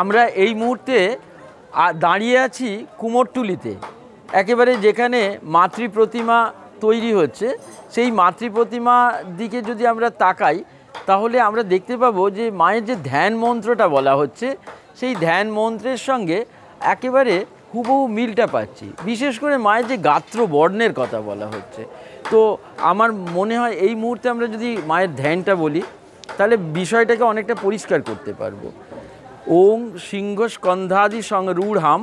আমরা এই মুহূর্তে দাঁড়িয়ে আছি কুমোরটুলিতে একেবারে যেখানে মাতৃ প্রতিমা তৈরি হচ্ছে সেই মাতৃ প্রতিমা দিকে যদি আমরা তাকাই তাহলে আমরা দেখতে পাবো যে মায়ের যে ধ্যান মন্ত্রটা বলা হচ্ছে সেই ধ্যান মন্ত্রের সঙ্গে একেবারে হুবহু মিলটা পাচ্ছি বিশেষ করে মায়ের যে গাত্র বর্ণের কথা বলা হচ্ছে তো আমার মনে হয় এই মুহূর্তে আমরা যদি মায়ের ধ্যানটা বলি তাহলে বিষয়টাকে অনেকটা পরিষ্কার করতে পারবো ওং সিংহস্কন্ধাদি সংরূঢ়াম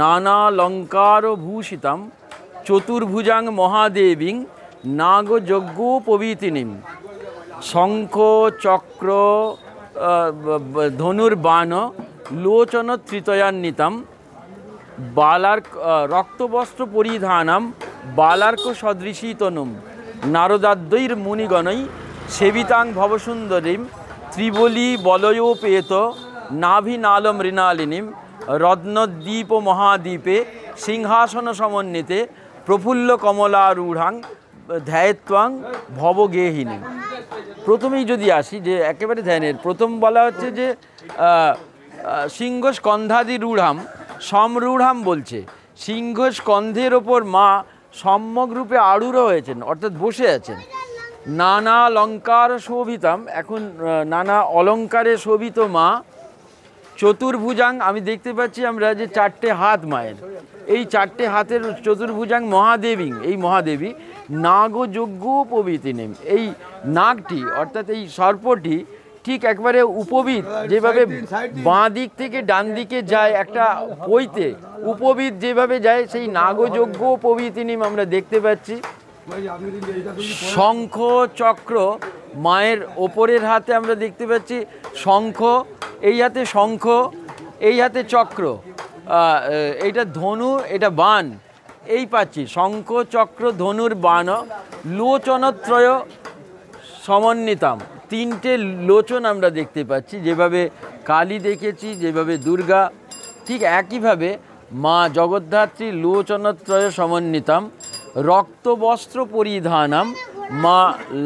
নানালঙ্কার ভূষিতাম চতুর্ভুজাং মহাদেবীং নাগযজ্ঞোপবীতিনীম শঙ্খ চক্র ধনুর্বাণ লোচন ত্রিতয়ান্বিতাম বালার রক্তবস্ত্র পরিধানাম বালার্ক সদৃশীতনুম নারদাদ্বৈর মুনিগণৈ সেবিতাং ভবসুন্দরীম ত্রিবলী বলয়োপেত নাভিনালম ঋণালিনীম রত্নদ্বীপ মহাদ্বীপে সিংহাসন সমন্বিতে প্রফুল্ল কমলারূঢ়াং ধ্যায়ত্বাং ভবগেহিনী প্রথমেই যদি আসি যে একেবারে ধ্যানের প্রথম বলা হচ্ছে যে সিংহস্কন্ধাদি রূঢ়াম সমরূঢ়াম বলছে সিংহস্কন্ধের ওপর মা সম্যকরূপে আড়ুড়ো হয়েছেন অর্থাৎ বসে আছেন নানা অলঙ্কার শোভিতাম এখন নানা অলঙ্কারে শোভিত মা চতুর্ভুজাং আমি দেখতে পাচ্ছি আমরা যে চারটে হাত মায়ের এই চারটে হাতের চতুর্ভুজাং মহাদেবী এই মহাদেবী নাগযজ্ঞ উপবীতি নেম এই নাগটি অর্থাৎ এই সর্পটি ঠিক একবারে উপবিদ যেভাবে বাঁ দিক থেকে ডান দিকে যায় একটা বইতে উপবিদ যেভাবে যায় সেই নাগযজ্ঞ নেম আমরা দেখতে পাচ্ছি শঙ্খ চক্র মায়ের ওপরের হাতে আমরা দেখতে পাচ্ছি শঙ্খ এই হাতে শঙ্খ এই হাতে চক্র এইটা ধনু এটা বান এই পাচ্ছি শঙ্খ চক্র ধনুর বান লোচনত্রয় সমন্বিতাম তিনটে লোচন আমরা দেখতে পাচ্ছি যেভাবে কালী দেখেছি যেভাবে দুর্গা ঠিক একইভাবে মা জগদ্ধাত্রী লোচনত্রয় সমন্বিতাম রক্তবস্ত্র পরিধানাম মা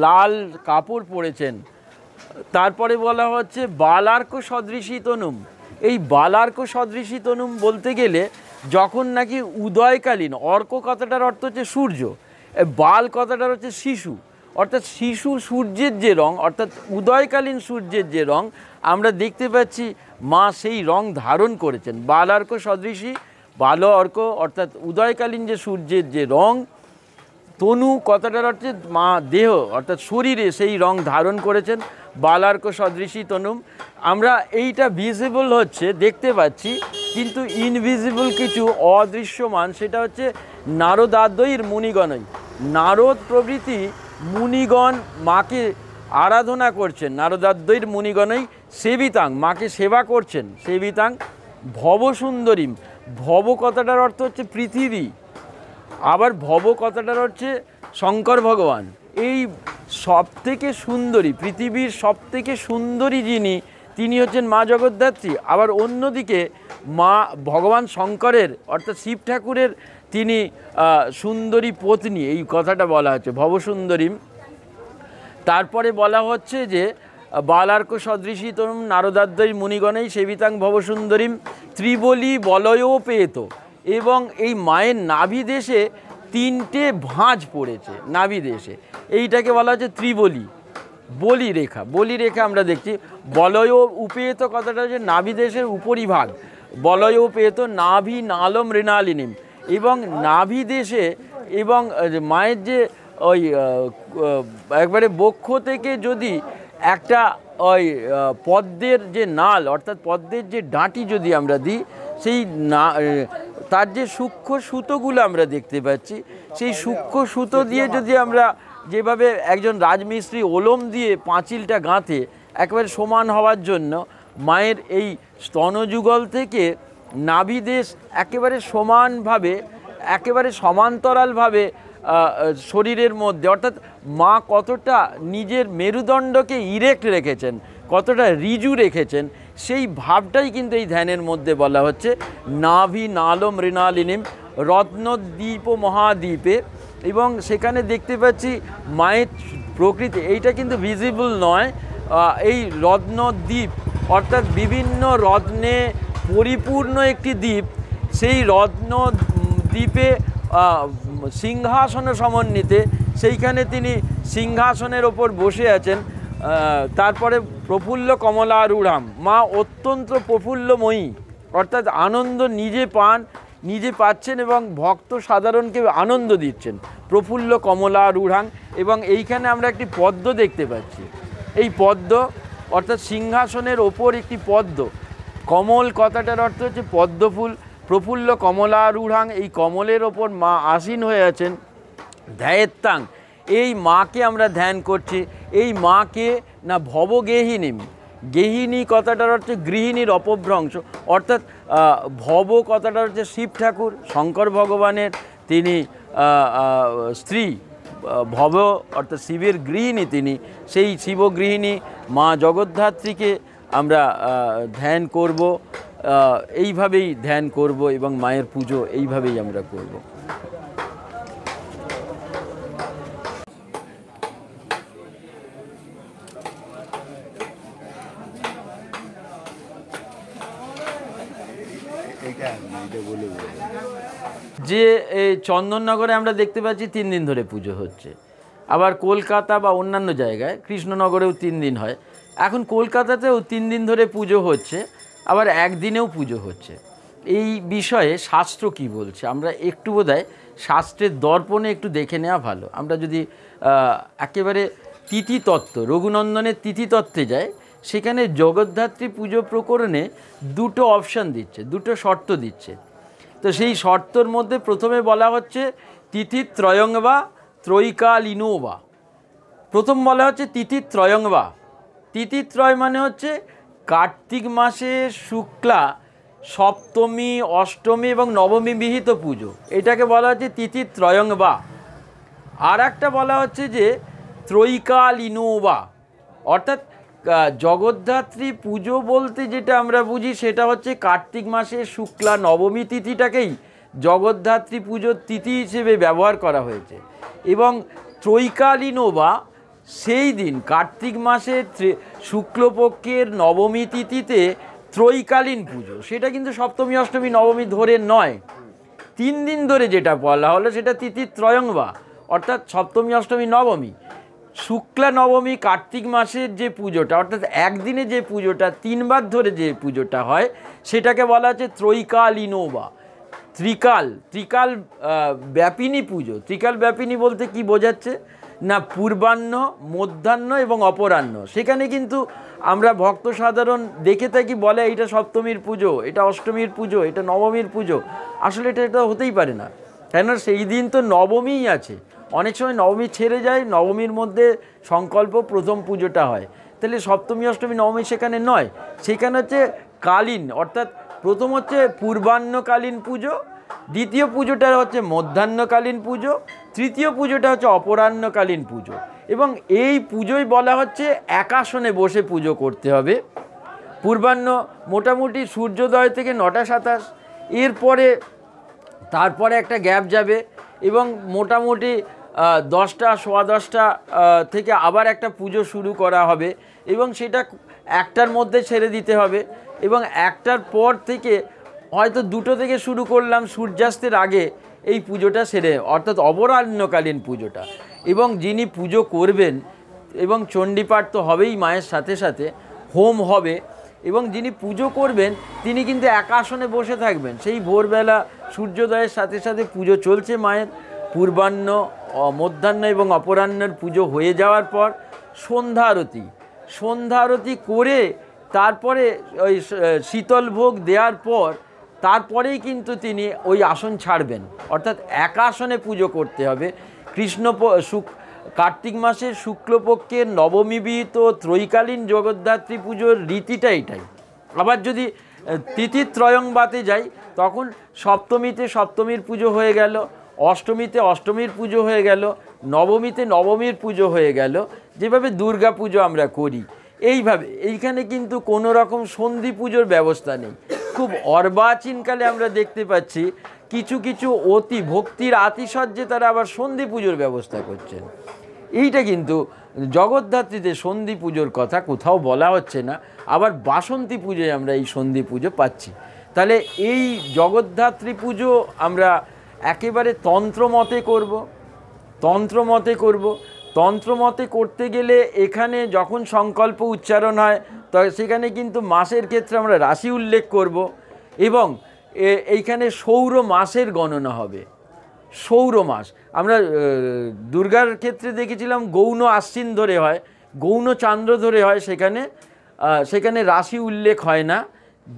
লাল কাপড় পরেছেন তারপরে বলা হচ্ছে বালার্ক তনুম এই বালার্ক তনুম বলতে গেলে যখন নাকি উদয়কালীন অর্ক কথাটার অর্থ হচ্ছে সূর্য বাল কথাটার হচ্ছে শিশু অর্থাৎ শিশু সূর্যের যে রং অর্থাৎ উদয়কালীন সূর্যের যে রং আমরা দেখতে পাচ্ছি মা সেই রং ধারণ করেছেন বালার্ক সদৃশী বাল অর্ক অর্থাৎ উদয়কালীন যে সূর্যের যে রং তনু কথাটার অর্থে মা দেহ অর্থাৎ শরীরে সেই রং ধারণ করেছেন বালার্ক সদৃশী তনুম আমরা এইটা ভিজিবল হচ্ছে দেখতে পাচ্ছি কিন্তু ইনভিজিবল কিছু অদৃশ্যমান সেটা হচ্ছে নারদাদ্বয়ীর মুনিগণই নারদ প্রভৃতি মুনিগণ মাকে আরাধনা করছেন নারদাদ্বৈর মুনিগণই সেবিতাং মাকে সেবা করছেন সেবিতাং ভবসুন্দরীম ভব কথাটার অর্থ হচ্ছে পৃথিবী আবার ভব কথাটার হচ্ছে শঙ্কর ভগবান এই সব থেকে সুন্দরী পৃথিবীর সব থেকে সুন্দরী যিনি তিনি হচ্ছেন মা জগদ্ধাত্রী আবার অন্যদিকে মা ভগবান শঙ্করের অর্থাৎ শিব ঠাকুরের তিনি সুন্দরী পত্নী এই কথাটা বলা হচ্ছে ভবসুন্দরী তারপরে বলা হচ্ছে যে বালার্ক সদৃশী তরুণ নারদাদ্বয় মুনিগণেই সেবিতাং ভবসুন্দরীম ত্রিবলি বলয়ও পেয়েত এবং এই মায়ের নাভি দেশে তিনটে ভাঁজ পড়েছে নাভি দেশে এইটাকে বলা হচ্ছে ত্রিবলি বলি রেখা বলি রেখা আমরা দেখছি বলয় উপেত কথাটা হচ্ছে নাভি দেশের উপরিভাগ বলয় উপেত নাভি নালম রেনালিনিম এবং নাভি দেশে এবং মায়ের যে ওই একবারে বক্ষ থেকে যদি একটা ওই পদ্মের যে নাল অর্থাৎ পদ্মের যে ডাঁটি যদি আমরা দিই সেই না তার যে সূক্ষ্ম সুতোগুলো আমরা দেখতে পাচ্ছি সেই সূক্ষ্ম সুতো দিয়ে যদি আমরা যেভাবে একজন রাজমিস্ত্রি ওলম দিয়ে পাঁচিলটা গাঁথে একবারে সমান হওয়ার জন্য মায়ের এই স্তনযুগল থেকে নাভিদেশ একেবারে সমানভাবে একেবারে সমান্তরালভাবে শরীরের মধ্যে অর্থাৎ মা কতটা নিজের মেরুদণ্ডকে ইরেক্ট রেখেছেন কতটা রিজু রেখেছেন সেই ভাবটাই কিন্তু এই ধ্যানের মধ্যে বলা হচ্ছে নাভি নালম মৃণালিনিম রত্নদ্বীপ ও মহাদ্বীপে এবং সেখানে দেখতে পাচ্ছি মায়ের প্রকৃতি এইটা কিন্তু ভিজিবল নয় এই রত্নদ্বীপ অর্থাৎ বিভিন্ন রত্নে পরিপূর্ণ একটি দ্বীপ সেই রত্ন দ্বীপে সিংহাসনের সমন্বিতে সেইখানে তিনি সিংহাসনের ওপর বসে আছেন তারপরে প্রফুল্ল কমলা রুড়াম মা অত্যন্ত প্রফুল্লময়ী অর্থাৎ আনন্দ নিজে পান নিজে পাচ্ছেন এবং ভক্ত সাধারণকে আনন্দ দিচ্ছেন প্রফুল্ল কমলা রুড়াং এবং এইখানে আমরা একটি পদ্ম দেখতে পাচ্ছি এই পদ্ম অর্থাৎ সিংহাসনের ওপর একটি পদ্ম কমল কথাটার অর্থ হচ্ছে পদ্মফুল প্রফুল্ল কমলা রুড়াং এই কমলের ওপর মা আসীন হয়ে আছেন ধ্যায়ত্তাং এই মাকে আমরা ধ্যান করছি এই মাকে না ভবগেহিনী গেহিনী কথাটার হচ্ছে গৃহিণীর অপভ্রংশ অর্থাৎ ভব কথাটা হচ্ছে শিব ঠাকুর শঙ্কর ভগবানের তিনি স্ত্রী ভব অর্থাৎ শিবের গৃহিণী তিনি সেই শিবগৃহিণী মা জগদ্ধাত্রীকে আমরা ধ্যান করব এইভাবেই ধ্যান করব এবং মায়ের পুজো এইভাবেই আমরা করব যে চন্দননগরে আমরা দেখতে পাচ্ছি তিন দিন ধরে পুজো হচ্ছে আবার কলকাতা বা অন্যান্য জায়গায় কৃষ্ণনগরেও তিন দিন হয় এখন কলকাতাতেও তিন দিন ধরে পুজো হচ্ছে আবার একদিনেও পুজো হচ্ছে এই বিষয়ে শাস্ত্র কি বলছে আমরা একটু হয় শাস্ত্রের দর্পণে একটু দেখে নেওয়া ভালো আমরা যদি একেবারে তিথিতত্ত্ব রঘুনন্দনের তিথিতত্ত্বে যাই সেখানে জগদ্ধাত্রী পুজো প্রকরণে দুটো অপশান দিচ্ছে দুটো শর্ত দিচ্ছে তো সেই শর্তর মধ্যে প্রথমে বলা হচ্ছে তিথি ত্রয়ং বা বা প্রথম বলা হচ্ছে তিথি ত্রয়ং বা তিথি ত্রয় মানে হচ্ছে কার্তিক মাসে শুক্লা সপ্তমী অষ্টমী এবং নবমী বিহিত পুজো এটাকে বলা হচ্ছে তিথি ত্রয়ং বা আর একটা বলা হচ্ছে যে ত্রৈকালীনো বা অর্থাৎ জগদ্ধাত্রী পুজো বলতে যেটা আমরা বুঝি সেটা হচ্ছে কার্তিক মাসে শুক্লা নবমী তিথিটাকেই জগদ্ধাত্রী পুজোর তিথি হিসেবে ব্যবহার করা হয়েছে এবং বা সেই দিন কার্তিক মাসে শুক্লপক্ষের নবমী তিথিতে ত্রৈকালীন পুজো সেটা কিন্তু সপ্তমী অষ্টমী নবমী ধরে নয় তিন দিন ধরে যেটা বলা হলো সেটা তিথি ত্রয়ংবা অর্থাৎ সপ্তমী অষ্টমী নবমী শুক্লা নবমী কার্তিক মাসের যে পুজোটা অর্থাৎ একদিনে যে পুজোটা তিনবার ধরে যে পুজোটা হয় সেটাকে বলা হচ্ছে ত্রৈকাল ইনোবা ত্রিকাল ত্রিকাল ব্যাপিনী পুজো ত্রিকাল ব্যাপিনী বলতে কি বোঝাচ্ছে না পূর্বাহ্ন মধ্যাহ্ন এবং অপরাহ্ন সেখানে কিন্তু আমরা ভক্ত সাধারণ দেখে থাকি বলে এটা সপ্তমীর পুজো এটা অষ্টমীর পুজো এটা নবমীর পুজো আসলে এটা এটা হতেই পারে না কেন সেই দিন তো নবমীই আছে অনেক সময় নবমী ছেড়ে যায় নবমীর মধ্যে সংকল্প প্রথম পুজোটা হয় তাহলে সপ্তমী অষ্টমী নবমী সেখানে নয় সেখানে হচ্ছে কালীন অর্থাৎ প্রথম হচ্ছে পূর্বাহ্নকালীন পুজো দ্বিতীয় পুজোটা হচ্ছে মধ্যাহ্নকালীন পুজো তৃতীয় পুজোটা হচ্ছে অপরাহ্নকালীন পুজো এবং এই পুজোই বলা হচ্ছে একাসনে বসে পুজো করতে হবে পূর্বাহ্ন মোটামুটি সূর্যোদয় থেকে নটা সাতাশ এরপরে তারপরে একটা গ্যাপ যাবে এবং মোটামুটি দশটা সোয়া দশটা থেকে আবার একটা পুজো শুরু করা হবে এবং সেটা একটার মধ্যে ছেড়ে দিতে হবে এবং একটার পর থেকে হয়তো দুটো থেকে শুরু করলাম সূর্যাস্তের আগে এই পুজোটা সেরে অর্থাৎ অবরাহ্নকালীন পুজোটা এবং যিনি পুজো করবেন এবং চণ্ডীপাঠ তো হবেই মায়ের সাথে সাথে হোম হবে এবং যিনি পুজো করবেন তিনি কিন্তু এক আসনে বসে থাকবেন সেই ভোরবেলা সূর্যোদয়ের সাথে সাথে পুজো চলছে মায়ের পূর্বাহ্ন মধ্যাহ্ন এবং অপরাহ্নের পুজো হয়ে যাওয়ার পর সন্ধ্যা আরতি সন্ধ্যা আরতি করে তারপরে ওই শীতল ভোগ দেওয়ার পর তারপরেই কিন্তু তিনি ওই আসন ছাড়বেন অর্থাৎ এক আসনে পুজো করতে হবে কৃষ্ণ শুক কার্তিক মাসের শুক্লপক্ষের নবমী বিহিত ত্রৈকালীন জগদ্ধাত্রী পুজোর রীতিটা এটাই আবার যদি ত্রয়ং ত্রয়ংবাতে যাই তখন সপ্তমীতে সপ্তমীর পুজো হয়ে গেল অষ্টমীতে অষ্টমীর পুজো হয়ে গেল নবমীতে নবমীর পুজো হয়ে গেল যেভাবে দুর্গা পুজো আমরা করি এইভাবে এইখানে কিন্তু কোনো রকম সন্ধি পুজোর ব্যবস্থা নেই খুব অর্বাচীনকালে আমরা দেখতে পাচ্ছি কিছু কিছু অতি ভক্তির আতিশয্যে তারা আবার সন্ধি পুজোর ব্যবস্থা করছেন এইটা কিন্তু জগদ্ধাত্রীতে সন্ধি পুজোর কথা কোথাও বলা হচ্ছে না আবার বাসন্তী পুজোয় আমরা এই সন্ধি পুজো পাচ্ছি তাহলে এই জগদ্ধাত্রী পুজো আমরা একেবারে তন্ত্রমতে করব তন্ত্রমতে করব তন্ত্রমতে করতে গেলে এখানে যখন সংকল্প উচ্চারণ হয় তো সেখানে কিন্তু মাসের ক্ষেত্রে আমরা রাশি উল্লেখ করব এবং এইখানে সৌর মাসের গণনা হবে সৌর মাস আমরা দুর্গার ক্ষেত্রে দেখেছিলাম গৌণ আশ্বিন ধরে হয় গৌণ চান্দ্র ধরে হয় সেখানে সেখানে রাশি উল্লেখ হয় না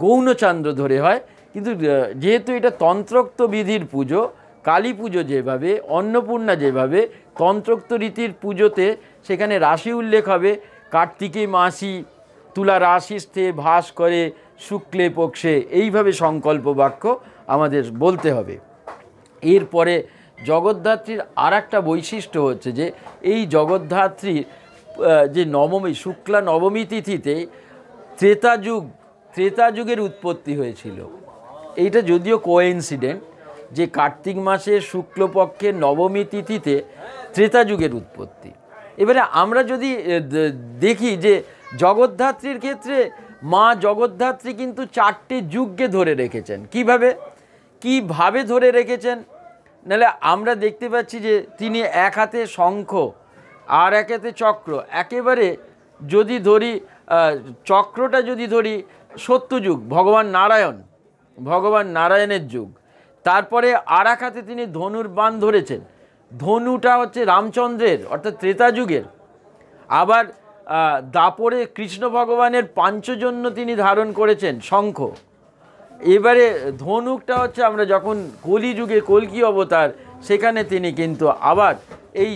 গৌণ চান্দ্র ধরে হয় কিন্তু যেহেতু এটা তন্ত্রক্ত বিধির পুজো কালী পুজো যেভাবে অন্নপূর্ণা যেভাবে তন্ত্রক্ত রীতির পুজোতে সেখানে রাশি উল্লেখ হবে কার্তিকে মাসি তুলা রাশিস্থে ভাস করে শুক্লে পক্ষে এইভাবে সংকল্প বাক্য আমাদের বলতে হবে এরপরে জগদ্ধাত্রীর আর একটা বৈশিষ্ট্য হচ্ছে যে এই জগদ্ধাত্রীর যে নবমী শুক্লা নবমী তিথিতে ত্রেতাযুগ ত্রেতাযুগের ত্রেতা যুগের উৎপত্তি হয়েছিল এইটা যদিও কোয়েন্সিডেন্ট যে কার্তিক মাসে শুক্লপক্ষের নবমী তিথিতে ত্রেতা যুগের উৎপত্তি এবারে আমরা যদি দেখি যে জগদ্ধাত্রীর ক্ষেত্রে মা জগদ্ধাত্রী কিন্তু চারটে যুগকে ধরে রেখেছেন কিভাবে কিভাবে ধরে রেখেছেন নাহলে আমরা দেখতে পাচ্ছি যে তিনি এক হাতে শঙ্খ আর এক হাতে চক্র একেবারে যদি ধরি চক্রটা যদি ধরি সত্যযুগ ভগবান নারায়ণ ভগবান নারায়ণের যুগ তারপরে আরাকাতে তিনি ধনুর বান ধরেছেন ধনুটা হচ্ছে রামচন্দ্রের অর্থাৎ ত্রেতা যুগের আবার দাপরে কৃষ্ণ ভগবানের পাঞ্চজন্য তিনি ধারণ করেছেন শঙ্খ এবারে ধনুকটা হচ্ছে আমরা যখন কলি যুগে কলকি অবতার সেখানে তিনি কিন্তু আবার এই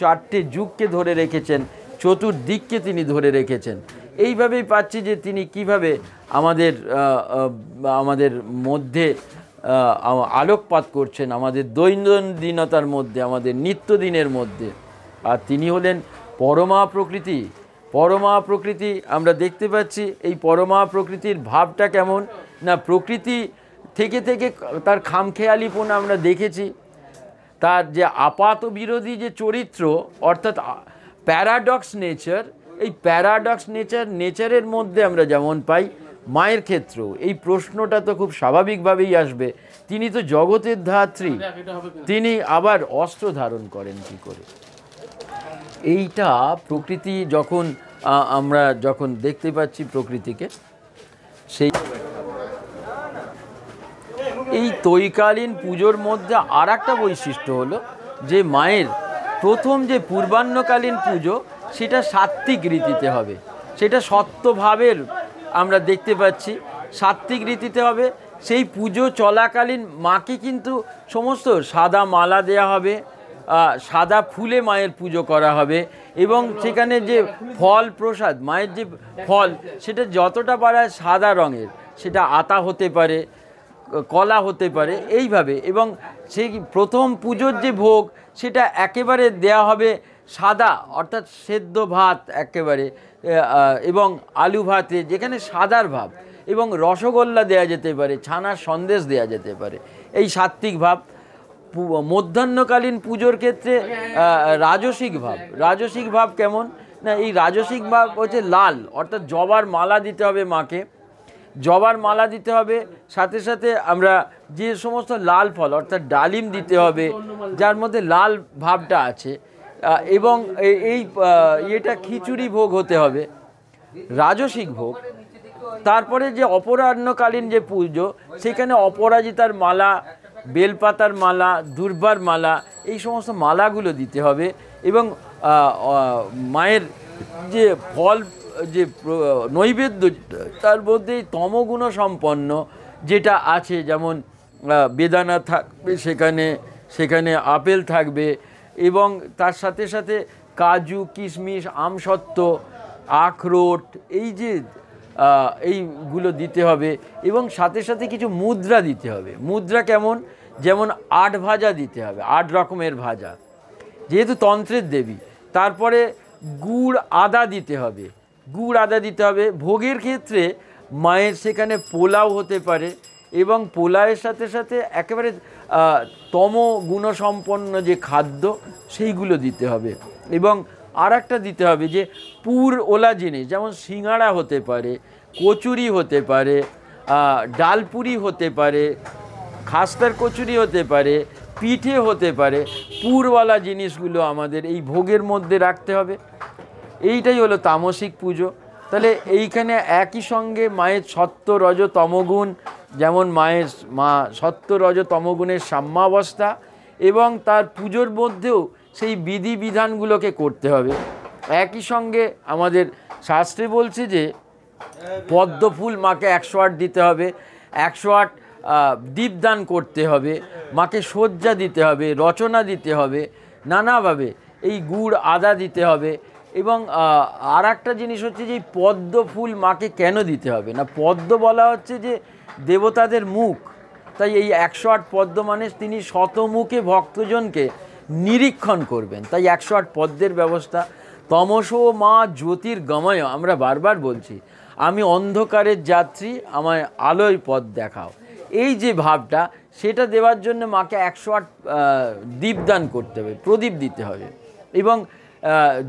চারটে যুগকে ধরে রেখেছেন চতুর্দিককে তিনি ধরে রেখেছেন এইভাবেই পাচ্ছি যে তিনি কিভাবে আমাদের আমাদের মধ্যে আলোকপাত করছেন আমাদের দৈনন্দিনতার মধ্যে আমাদের নিত্যদিনের মধ্যে আর তিনি হলেন পরমা প্রকৃতি পরমা প্রকৃতি আমরা দেখতে পাচ্ছি এই পরমা প্রকৃতির ভাবটা কেমন না প্রকৃতি থেকে থেকে তার খামখেয়ালিপনা আমরা দেখেছি তার যে আপাত বিরোধী যে চরিত্র অর্থাৎ প্যারাডক্স নেচার এই প্যারাডক্স নেচার নেচারের মধ্যে আমরা যেমন পাই মায়ের ক্ষেত্রেও এই প্রশ্নটা তো খুব স্বাভাবিকভাবেই আসবে তিনি তো জগতের ধাত্রী তিনি আবার অস্ত্র ধারণ করেন কি করে এইটা প্রকৃতি যখন আমরা যখন দেখতে পাচ্ছি প্রকৃতিকে সেই এই তৈকালীন পুজোর মধ্যে আর একটা বৈশিষ্ট্য হলো যে মায়ের প্রথম যে পূর্বাহ্নকালীন পুজো সেটা সাত্ত্বিক রীতিতে হবে সেটা সত্যভাবের আমরা দেখতে পাচ্ছি সাত্ত্বিক রীতিতে হবে সেই পুজো চলাকালীন মাকে কিন্তু সমস্ত সাদা মালা দেয়া হবে সাদা ফুলে মায়ের পুজো করা হবে এবং সেখানে যে ফল প্রসাদ মায়ের যে ফল সেটা যতটা পারা সাদা রঙের সেটা আতা হতে পারে কলা হতে পারে এইভাবে এবং সেই প্রথম পুজোর যে ভোগ সেটা একেবারে দেয়া হবে সাদা অর্থাৎ সেদ্ধ ভাত একেবারে এবং আলু ভাতে যেখানে সাদার ভাব এবং রসগোল্লা দেয়া যেতে পারে ছানার সন্দেশ দেয়া যেতে পারে এই সাত্ত্বিক ভাব মধ্যাহ্নকালীন পুজোর ক্ষেত্রে রাজসিক ভাব রাজসিক ভাব কেমন না এই রাজসিক ভাব হচ্ছে লাল অর্থাৎ জবার মালা দিতে হবে মাকে জবার মালা দিতে হবে সাথে সাথে আমরা যে সমস্ত লাল ফল অর্থাৎ ডালিম দিতে হবে যার মধ্যে লাল ভাবটা আছে এবং এই এটা খিচুড়ি ভোগ হতে হবে রাজসিক ভোগ তারপরে যে অপরাহ্নকালীন যে পুজো সেখানে অপরাজিতার মালা বেলপাতার মালা দুর্বার মালা এই সমস্ত মালাগুলো দিতে হবে এবং মায়ের যে ফল যে নৈবেদ্য তার মধ্যে তমগুণ সম্পন্ন যেটা আছে যেমন বেদানা থাকবে সেখানে সেখানে আপেল থাকবে এবং তার সাথে সাথে কাজু কিশমিশ আমসত্ত্ব আখরোট এই যে এইগুলো দিতে হবে এবং সাথে সাথে কিছু মুদ্রা দিতে হবে মুদ্রা কেমন যেমন আট ভাজা দিতে হবে আট রকমের ভাজা যেহেতু তন্ত্রের দেবী তারপরে গুড় আদা দিতে হবে গুড় আদা দিতে হবে ভোগের ক্ষেত্রে মায়ের সেখানে পোলাও হতে পারে এবং পোলাওয়ের সাথে সাথে একেবারে তম গুণসম্পন্ন যে খাদ্য সেইগুলো দিতে হবে এবং আর একটা দিতে হবে যে পুর ওলা জিনিস যেমন সিঙাড়া হতে পারে কচুরি হতে পারে ডালপুরি হতে পারে খাস্তার কচুরি হতে পারে পিঠে হতে পারে পুরওয়ালা জিনিসগুলো আমাদের এই ভোগের মধ্যে রাখতে হবে এইটাই হলো তামসিক পুজো তাহলে এইখানে একই সঙ্গে মায়ের সত্য রজ তমগুণ যেমন মায়ের মা সত্য রজ তমগুণের সাম্যাবস্থা এবং তার পুজোর মধ্যেও সেই বিধি বিধানগুলোকে করতে হবে একই সঙ্গে আমাদের শাস্ত্রে বলছে যে পদ্মফুল মাকে একশো আট দিতে হবে একশো আট দীপদান করতে হবে মাকে শয্যা দিতে হবে রচনা দিতে হবে নানাভাবে এই গুড় আদা দিতে হবে এবং আর একটা জিনিস হচ্ছে যে পদ্ম ফুল মাকে কেন দিতে হবে না পদ্ম বলা হচ্ছে যে দেবতাদের মুখ তাই এই একশো আট পদ্ম মানে তিনি শতমুখে ভক্তজনকে নিরীক্ষণ করবেন তাই একশো আট পদ্মের ব্যবস্থা তমসো মা জ্যোতির গময় আমরা বারবার বলছি আমি অন্ধকারের যাত্রী আমায় আলোয় পদ দেখাও এই যে ভাবটা সেটা দেওয়ার জন্য মাকে একশো আট দীপদান করতে হবে প্রদীপ দিতে হবে এবং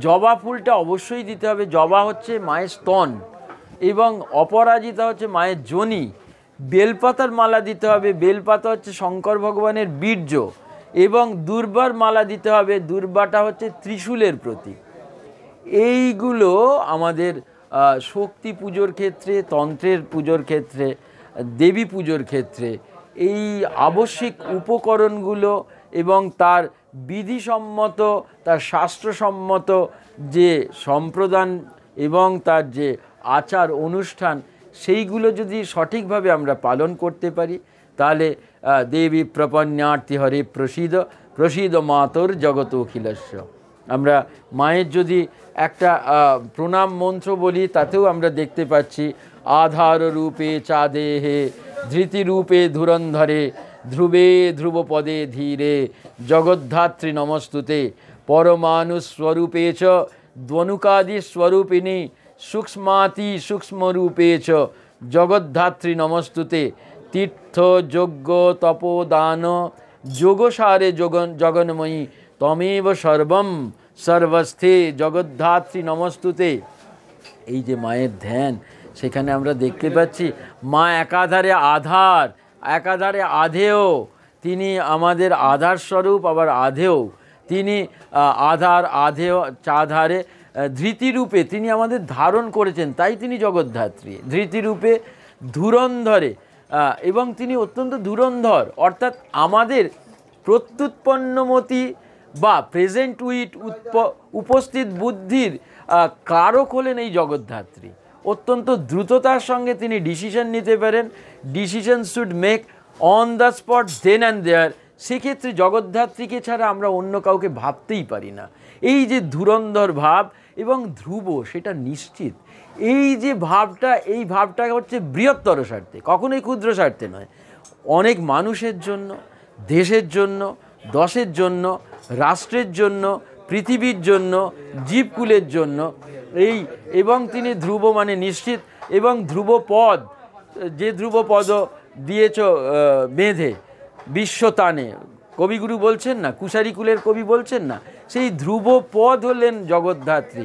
জবা ফুলটা অবশ্যই দিতে হবে জবা হচ্ছে মায়ের স্তন এবং অপরাজিতা হচ্ছে মায়ের জনি বেলপাতার মালা দিতে হবে বেলপাতা হচ্ছে শঙ্কর ভগবানের বীর্য এবং দুর্বার মালা দিতে হবে দুর্বাটা হচ্ছে ত্রিশূলের প্রতীক এইগুলো আমাদের শক্তি পুজোর ক্ষেত্রে তন্ত্রের পুজোর ক্ষেত্রে দেবী পুজোর ক্ষেত্রে এই আবশ্যিক উপকরণগুলো এবং তার বিধিসম্মত তার শাস্ত্রসম্মত যে সম্প্রদান এবং তার যে আচার অনুষ্ঠান সেইগুলো যদি সঠিকভাবে আমরা পালন করতে পারি তাহলে দেবী প্রপন্যার্থী হরে প্রসিদ্ধ প্রসিদ মাতর জগত অখিলস্য আমরা মায়ের যদি একটা প্রণাম মন্ত্র বলি তাতেও আমরা দেখতে পাচ্ছি আধার রূপে চা দেহে ধৃতিরূপে ধুরন্ধরে ধ্রুবে ধ্রুবপদে ধীরে জগদ্ধাত্রী নমস্তুতে পরমাণুস্বরূপে চ স্বরূপিণী সূক্ষ্মাতি সূক্ষ্মরূপে চ জগদ্ধাত্রী নমস্তুতে তীর্থ যজ্ঞ তপদান যোগসারে যোগন জগন্ময়ী তমেব সর্বম সর্বস্থে জগদ্ধাত্রী নমস্তুতে এই যে মায়ের ধ্যান সেখানে আমরা দেখতে পাচ্ছি মা একাধারে আধার একাধারে আধেও তিনি আমাদের আধার স্বরূপ আবার আধেও তিনি আধার আধেও চাধারে ধৃতিরূপে তিনি আমাদের ধারণ করেছেন তাই তিনি জগদ্ধাত্রী ধৃতিরূপে ধুরন্ধরে এবং তিনি অত্যন্ত ধুরন্ধর অর্থাৎ আমাদের প্রত্যুৎপন্নমতি বা প্রেজেন্ট উইট উপস্থিত বুদ্ধির কারক হলেন এই জগদ্ধাত্রী অত্যন্ত দ্রুততার সঙ্গে তিনি ডিসিশন নিতে পারেন decision should make on the spot then and there সেক্ষেত্রে জগদ্ধাত্রীকে ছাড়া আমরা অন্য কাউকে ভাবতেই পারি না এই যে ধুরন্ধর ভাব এবং ধ্রুব সেটা নিশ্চিত এই যে ভাবটা এই ভাবটা হচ্ছে বৃহত্তর স্বার্থে কখনোই ক্ষুদ্র স্বার্থে নয় অনেক মানুষের জন্য দেশের জন্য দশের জন্য রাষ্ট্রের জন্য পৃথিবীর জন্য জীবকুলের জন্য এই এবং তিনি ধ্রুব মানে নিশ্চিত এবং ধ্রুব পদ যে ধ্রুব পদ দিয়েছ বেঁধে বিশ্বতানে কবিগুরু বলছেন না কুশারিকুলের কবি বলছেন না সেই ধ্রুব পদ হলেন জগদ্ধাত্রী